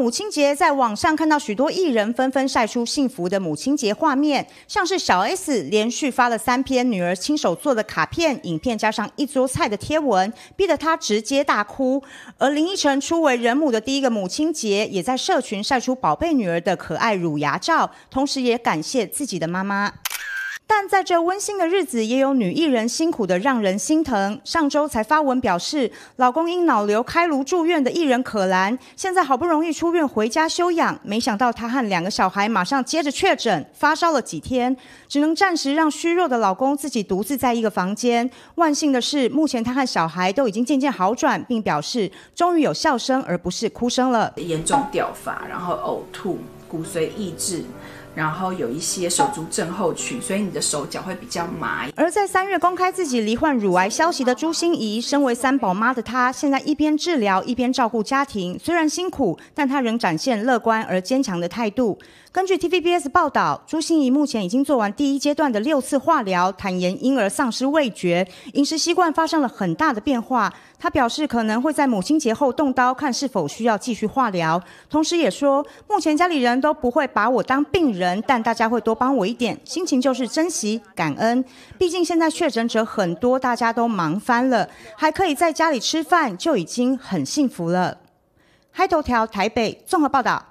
母亲节，在网上看到许多艺人纷纷晒出幸福的母亲节画面，像是小 S 连续发了三篇女儿亲手做的卡片、影片，加上一桌菜的贴文，逼得她直接大哭。而林依晨初为人母的第一个母亲节，也在社群晒出宝贝女儿的可爱乳牙照，同时也感谢自己的妈妈。但在这温馨的日子，也有女艺人辛苦的让人心疼。上周才发文表示，老公因脑瘤开颅住院的艺人可兰，现在好不容易出院回家休养，没想到她和两个小孩马上接着确诊，发烧了几天，只能暂时让虚弱的老公自己独自在一个房间。万幸的是，目前她和小孩都已经渐渐好转，并表示终于有笑声而不是哭声了。严重掉发，然后呕吐，骨髓抑制。然后有一些手足症候群，所以你的手脚会比较麻。而在三月公开自己罹患乳癌消息的朱心怡，身为三宝妈的她，现在一边治疗一边照顾家庭，虽然辛苦，但她仍展现乐观而坚强的态度。根据 TVBS 报道，朱心怡目前已经做完第一阶段的六次化疗，坦言婴儿丧失味觉，饮食习惯发生了很大的变化。她表示可能会在母亲节后动刀，看是否需要继续化疗。同时，也说目前家里人都不会把我当病人。人，但大家会多帮我一点，心情就是珍惜感恩。毕竟现在确诊者很多，大家都忙翻了，还可以在家里吃饭，就已经很幸福了。嗨，头条台北综合报道。